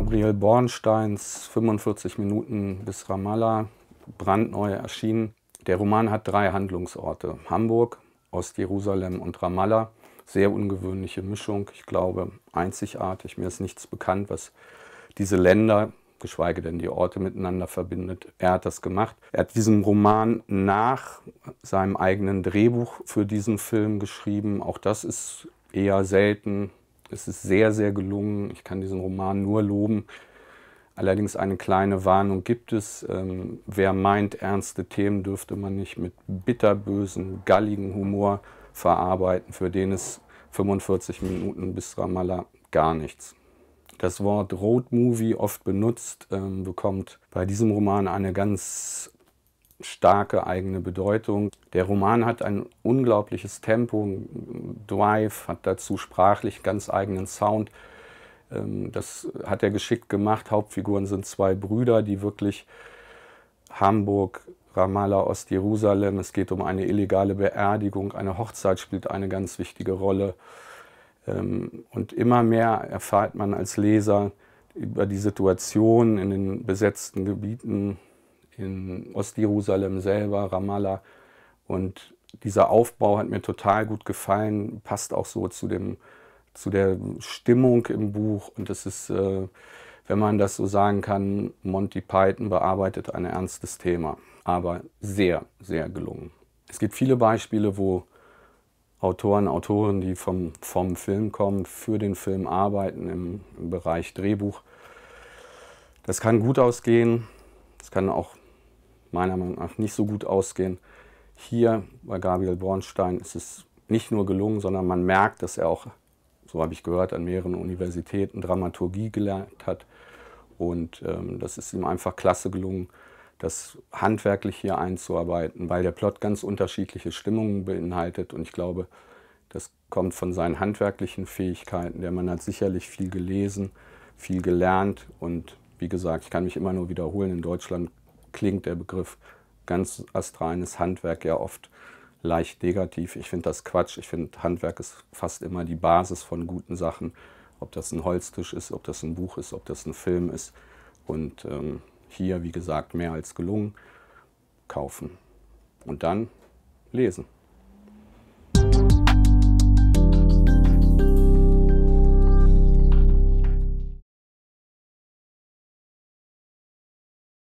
Gabriel Bornsteins 45 Minuten bis Ramallah, brandneu erschienen. Der Roman hat drei Handlungsorte, Hamburg, Ostjerusalem und Ramallah. Sehr ungewöhnliche Mischung, ich glaube einzigartig. Mir ist nichts bekannt, was diese Länder, geschweige denn die Orte miteinander verbindet. Er hat das gemacht. Er hat diesen Roman nach seinem eigenen Drehbuch für diesen Film geschrieben. Auch das ist eher selten, es ist sehr, sehr gelungen. Ich kann diesen Roman nur loben. Allerdings eine kleine Warnung gibt es. Ähm, wer meint, ernste Themen dürfte man nicht mit bitterbösen, galligen Humor verarbeiten. Für den ist 45 Minuten bis Ramallah gar nichts. Das Wort Road Movie, oft benutzt, ähm, bekommt bei diesem Roman eine ganz starke eigene Bedeutung. Der Roman hat ein unglaubliches Tempo, Drive, hat dazu sprachlich ganz eigenen Sound. Ähm, das hat er geschickt gemacht. Hauptfiguren sind zwei Brüder, die wirklich Hamburg, Ramallah, Ostjerusalem, es geht um eine illegale Beerdigung, eine Hochzeit spielt eine ganz wichtige Rolle. Ähm, und immer mehr erfahrt man als Leser über die Situation in den besetzten Gebieten in Ostjerusalem selber, Ramallah. Und dieser Aufbau hat mir total gut gefallen, passt auch so zu, dem, zu der Stimmung im Buch. Und es ist, äh, wenn man das so sagen kann, Monty Python bearbeitet ein ernstes Thema, aber sehr, sehr gelungen. Es gibt viele Beispiele, wo Autoren, Autoren, die vom, vom Film kommen, für den Film arbeiten im, im Bereich Drehbuch. Das kann gut ausgehen, es kann auch meiner Meinung nach nicht so gut ausgehen. Hier bei Gabriel Bornstein ist es nicht nur gelungen, sondern man merkt, dass er auch, so habe ich gehört, an mehreren Universitäten Dramaturgie gelernt hat. Und ähm, das ist ihm einfach klasse gelungen, das handwerklich hier einzuarbeiten, weil der Plot ganz unterschiedliche Stimmungen beinhaltet. Und ich glaube, das kommt von seinen handwerklichen Fähigkeiten. Der Mann hat sicherlich viel gelesen, viel gelernt. Und wie gesagt, ich kann mich immer nur wiederholen, in Deutschland klingt der Begriff ganz astreines Handwerk ja oft leicht negativ. Ich finde das Quatsch. Ich finde, Handwerk ist fast immer die Basis von guten Sachen. Ob das ein Holztisch ist, ob das ein Buch ist, ob das ein Film ist. Und ähm, hier, wie gesagt, mehr als gelungen. Kaufen. Und dann lesen.